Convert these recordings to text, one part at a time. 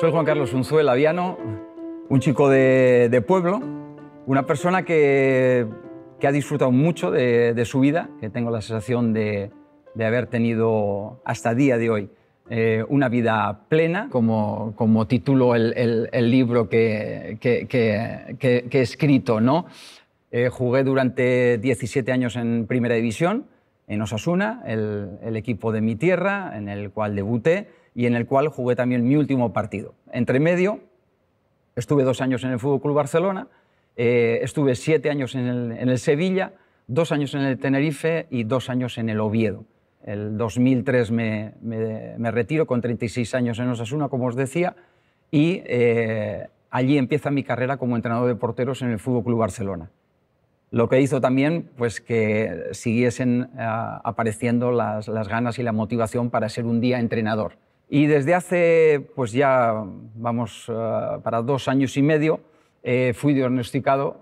Soy Juan Carlos Unzuel, aviano, un chico de, pueblo, una persona que, ha disfrutado mucho de, su vida, que tengo la sensación de, haber tenido hasta día de hoy eh, una vida plena, como, como el, libro que, he escrito. ¿no? Eh, jugué durante 17 años en Primera División, en Osasuna, el equipo de mi tierra, en el cual debuté y en el cual jugué también mi último partido. Entre medio, estuve dos años en el Fútbol Club Barcelona, eh, estuve siete años en el, Sevilla, dos años en el Tenerife y dos años en el Oviedo. El 2003 me, retiro con 36 años en Osasuna, como os decía, y eh, allí empieza mi carrera como entrenador de porteros en el Fútbol Club Barcelona. Lo que hizo también pues que siguiesen eh, apareciendo las ganas y la motivación para ser un día entrenador y desde hace, pues ya vamos eh, para dos años y medio, eh, fui diagnosticado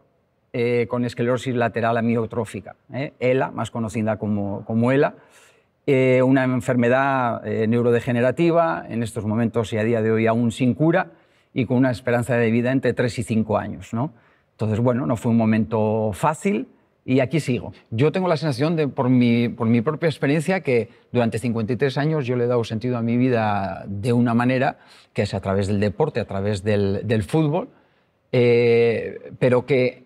eh, con esclerosis lateral amiotrófica, ELA, más conocida como, como ELA, una enfermedad neurodegenerativa, en estos momentos y a día de hoy aún sin cura, y con una esperanza de vida entre tres y cinco años. ¿no? Entonces, bueno, no fue un momento fácil, y aquí sigo. Yo tengo la sensación, de, por, mi, propia experiencia, que durante 53 años yo le he dado sentido a mi vida de una manera, que es a través del deporte, a través del, fútbol, eh, pero que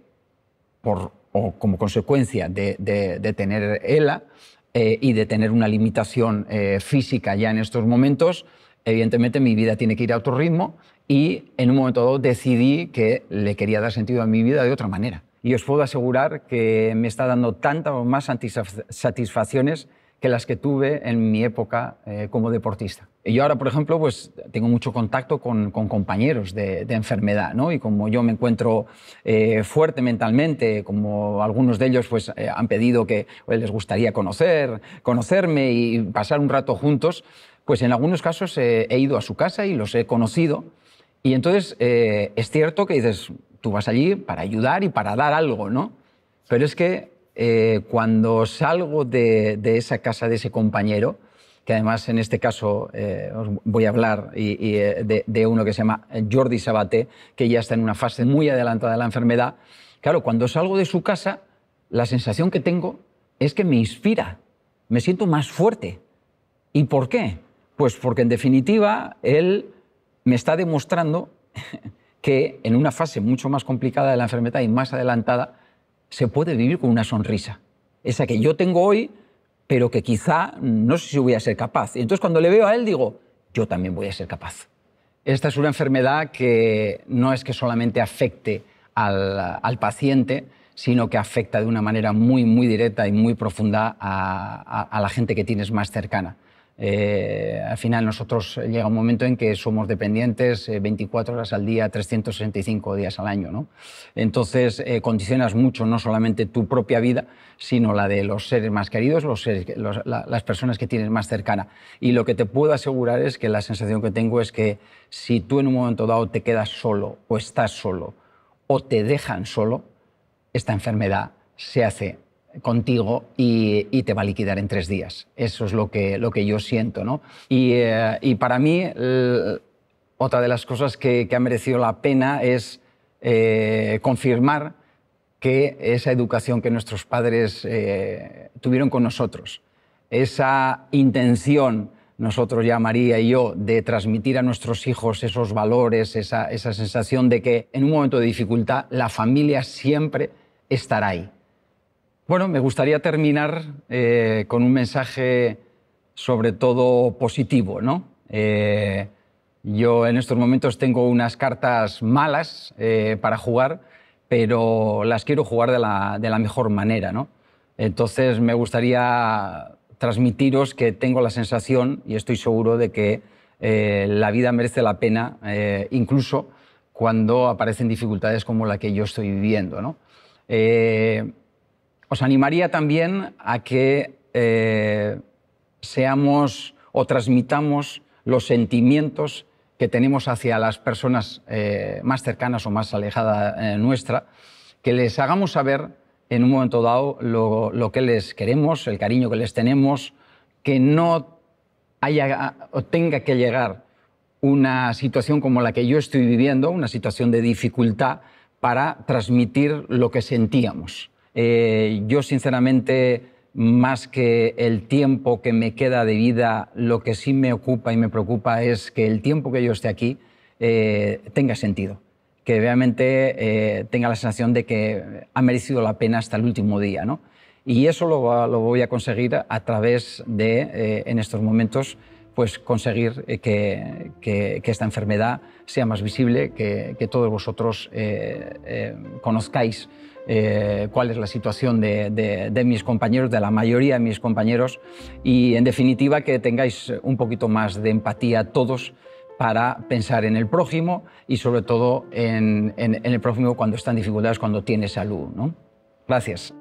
como consecuencia de, tener ELA eh, y de tener una limitación eh, física ya en estos momentos, evidentemente mi vida tiene que ir a otro ritmo y en un momento dado decidí que le quería dar sentido a mi vida de otra manera y os puedo asegurar que me está dando tantas o más satisfacciones que las que tuve en mi época eh, como deportista. Y yo ahora, por ejemplo, pues tengo mucho contacto con, compañeros de, enfermedad, ¿no? Y como yo me encuentro eh, fuerte mentalmente, como algunos de ellos pues eh, han pedido que les gustaría conocer, conocerme y pasar un rato juntos, pues en algunos casos he ido a su casa y los he conocido. Y entonces es cierto que dices, tú vas allí para ayudar y para dar algo, ¿no? Pero es que eh, cuando salgo de, esa casa de ese compañero, que además en este caso eh, os voy a hablar eh, de, uno que se llama Jordi Sabate, que ya está en una fase muy adelantada de la enfermedad, claro, cuando salgo de su casa, la sensación que tengo es que me inspira, me siento más fuerte. ¿Y por qué? Pues porque en definitiva él me está demostrando que en una fase mucho más complicada de la enfermedad y más adelantada se puede vivir con una sonrisa. Esa que yo tengo hoy, pero que quizá no sé si voy a ser capaz. Y entonces cuando le veo a él digo, yo también voy a ser capaz. Esta es una enfermedad que no es que solamente afecte al, al paciente, sino que afecta de una manera muy, muy directa y muy profunda a, a la gente que tienes más cercana. Eh, al final nosotros llega un momento en que somos dependientes 24 eh, horas al día, 365 días al año. ¿no? Entonces eh, condicionas mucho no solamente tu propia vida, sino la de los seres más queridos, las personas que tienes más cercana. Y lo que te puedo asegurar es que la sensación que tengo es que si tú en un momento dado te quedas solo o estás solo o te dejan solo, esta enfermedad se hace contigo y, te va a liquidar en tres días. Eso es lo que, lo que yo siento. ¿no? Y, eh, para mí, otra de las cosas que, ha merecido la pena es eh, confirmar que esa educación que nuestros padres eh, tuvieron con nosotros, esa intención, nosotros ya María y yo, de transmitir a nuestros hijos esos valores, esa sensación de que en un momento de dificultad la familia siempre estará ahí bueno, me gustaría terminar eh, con un mensaje sobre todo positivo, ¿no? Eh, yo en estos momentos tengo unas cartas malas eh, para jugar, pero las quiero jugar de la, mejor manera, Entonces me gustaría transmitiros que tengo la sensación y estoy seguro de que la vida merece la pena, incluso cuando aparecen dificultades como la que yo estoy viviendo, ¿no? Os animaría también a que eh, seamos o transmitamos los sentimientos que tenemos hacia las personas eh, más cercanas o más alejadas eh, nuestra, que les hagamos saber en un momento dado lo, lo, que les queremos, el cariño que les tenemos, que no haya o tenga que llegar una situación como la que yo estoy viviendo, una situación de dificultad, para transmitir lo que sentíamos. Eh, yo, sinceramente, más que el tiempo que me queda de vida, lo que sí me ocupa y me preocupa es que el tiempo que yo esté aquí eh, tenga sentido, que realmente eh, tenga la sensación de que ha merecido la pena hasta el último día. ¿no? Y eso lo voy a conseguir a través de, en estos momentos, pues conseguir eh, que, que, esta enfermedad sea más visible, que, que todos vosotros eh, eh, conozcáis cuál es la situación de, de, mis compañeros, de la mayoría de mis compañeros, y en definitiva que tengáis un poquito más de empatía todos para pensar en el prójimo y sobre todo en, en, el prójimo cuando está en dificultades, cuando tiene salud. ¿no? Gracias.